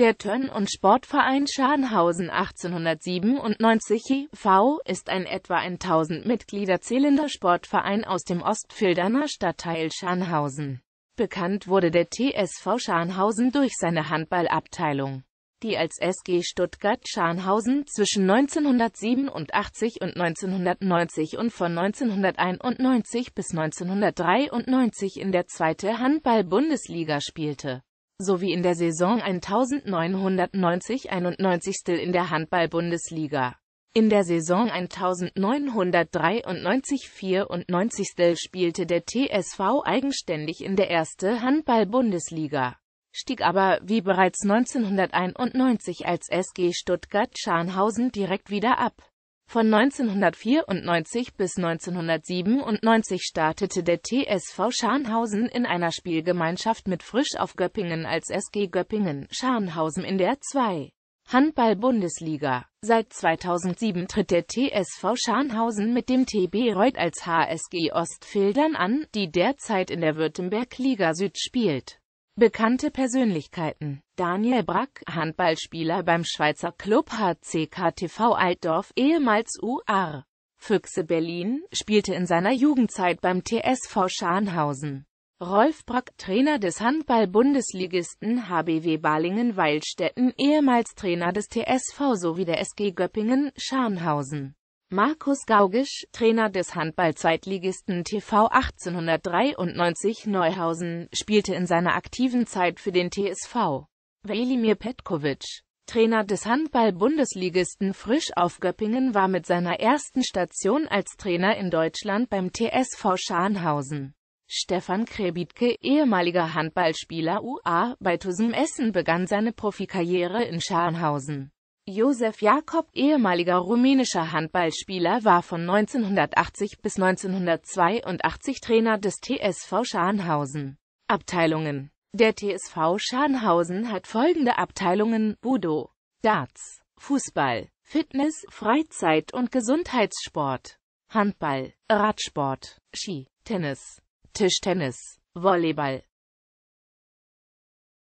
Der Turn- und Sportverein Scharnhausen 1897 e.V. ist ein etwa 1000 Mitglieder zählender Sportverein aus dem Ostfilderner Stadtteil Scharnhausen. Bekannt wurde der TSV Scharnhausen durch seine Handballabteilung, die als SG Stuttgart Scharnhausen zwischen 1987 und 1990 und von 1991 bis 1993 in der zweiten Handball-Bundesliga spielte sowie in der Saison 1990-91 in der Handball-Bundesliga. In der Saison 1993-94 spielte der TSV eigenständig in der ersten Handball-Bundesliga, stieg aber, wie bereits 1991 als SG Stuttgart-Scharnhausen direkt wieder ab. Von 1994 bis 1997 startete der TSV Scharnhausen in einer Spielgemeinschaft mit Frisch auf Göppingen als SG Göppingen Scharnhausen in der 2. Handball-Bundesliga. Seit 2007 tritt der TSV Scharnhausen mit dem TB Reut als HSG Ostfildern an, die derzeit in der Württemberg-Liga Süd spielt. Bekannte Persönlichkeiten Daniel Brack, Handballspieler beim Schweizer Club HCK TV Altdorf, ehemals UR. Füchse Berlin, spielte in seiner Jugendzeit beim TSV Scharnhausen. Rolf Brack, Trainer des Handball-Bundesligisten HBW Balingen-Weilstetten, ehemals Trainer des TSV sowie der SG Göppingen, Scharnhausen. Markus Gaugisch, Trainer des Handball-Zweitligisten TV 1893 Neuhausen, spielte in seiner aktiven Zeit für den TSV. Velimir Petkovic, Trainer des Handball-Bundesligisten Frisch auf Göppingen war mit seiner ersten Station als Trainer in Deutschland beim TSV Scharnhausen. Stefan Krebitke, ehemaliger Handballspieler UA bei Tusem Essen begann seine Profikarriere in Scharnhausen. Josef Jakob, ehemaliger rumänischer Handballspieler, war von 1980 bis 1982 Trainer des TSV Scharnhausen. Abteilungen Der TSV Scharnhausen hat folgende Abteilungen Budo, Darts, Fußball, Fitness, Freizeit- und Gesundheitssport, Handball, Radsport, Ski, Tennis, Tischtennis, Volleyball,